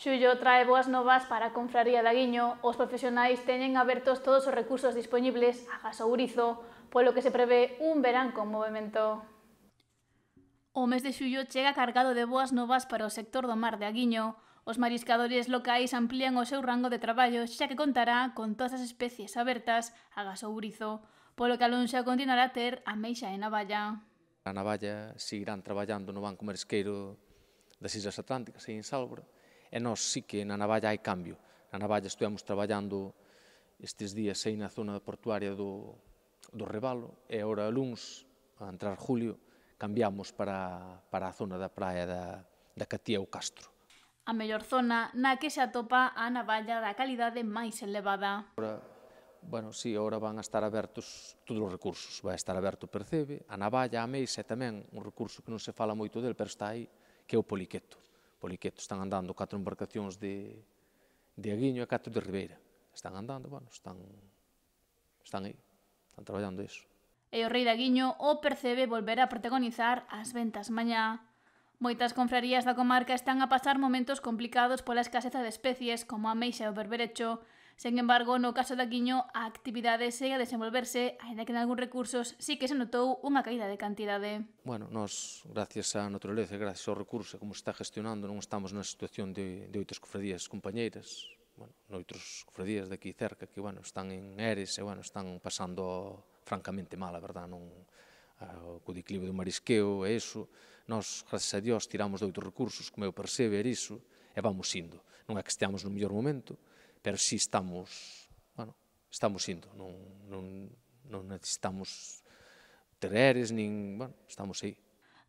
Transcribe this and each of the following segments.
Xullo trae boas novas para a Confraría da Guiño. Os profesionais teñen abertos todos os recursos dispoñibles a gasourizo, polo que se prevé un verán con movimento. O mes de xullo chega cargado de boas novas para o sector do mar de Aguiño. Os mariscadores locais amplían o seu rango de traballo xa que contará con todas as especies abertas a gasourizo, polo que lonxa continuará a ter a meixa e navalla. A navalla seguirán traballando no Banco Marisqueiro das Islas Atlánticas e en Sálvora, e nós sí que na navalla hai cambio. Na navalla estuemos traballando estes días aí na zona portuaria do, do Rebalo e a luns, a entrar julio, cambiamos para, para a zona da praia da, da Catía o Castro. A mellor zona na que se atopa a navalla da calidade máis elevada. Ora, bueno, sí, ahora van a estar abertos todos os recursos. Vai estar aberto o Percebe, a Navalla, a Meixa e tamén un recurso que non se fala moito del, pero está aí, que é o Poliqueto. Poliqueto están andando catro embarcacións de, de Aguiño e catro de Ribeira. Están andando, bueno, están, están aí, están traballando iso. E o rei de Aguiño o percebe volver a protagonizar as ventas mañá. Moitas confrarías da comarca están a pasar momentos complicados pola escaseza de especies como a meixa e o berberecho, Sen embargo, no caso da Guiño, a actividade segue a desenvolverse, aínda que en algúns recursos sí que se notou unha caída de cantidade. Bueno, nós, gracias á naturaleza, gracias ao recurso, como se está gestionando, non estamos na situación de, de oitas cofradías compañeiras, bueno, noutros cofradías daqui cerca que, bueno, están en Eres e, bueno, están pasando francamente mal, a verdad, non co declive do marisqueo e iso, nós, gracias a Dios, tiramos de outros recursos, como eu percebe, é iso, e vamos indo. Non é que esteamos no mellor momento, pero si sí estamos, bueno, estamos indo, non, non, non necesitamos ter eres, nin, bueno, estamos aí.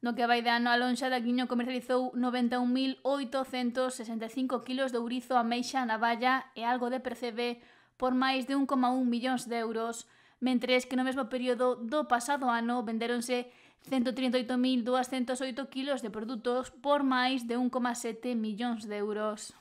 No que vai de ano, Alonxa Guiño comercializou 91.865 kilos de ourizo, ameixa, valla e algo de percebe por máis de 1,1 millóns de euros, mentres que no mesmo período do pasado ano venderonse 138.208 kilos de produtos por máis de 1,7 millóns de euros.